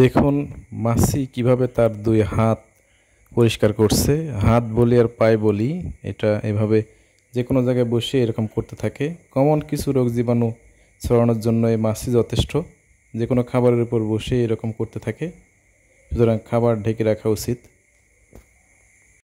দেখুন মাসি কিভাবে তার দুই হাত পরিষ্কার করছে হাত বলি আর পায়ে বলি এটা এভাবে যে কোনো জায়গায় বসে এরকম করতে থাকে কমন কিছু রোগ জীবাণু ছড়ানোর জন্য এই মাসি যথেষ্ট যে কোনো খাবারের উপর বসে এরকম করতে থাকে সুতরাং খাবার ঢেকে রাখা উচিত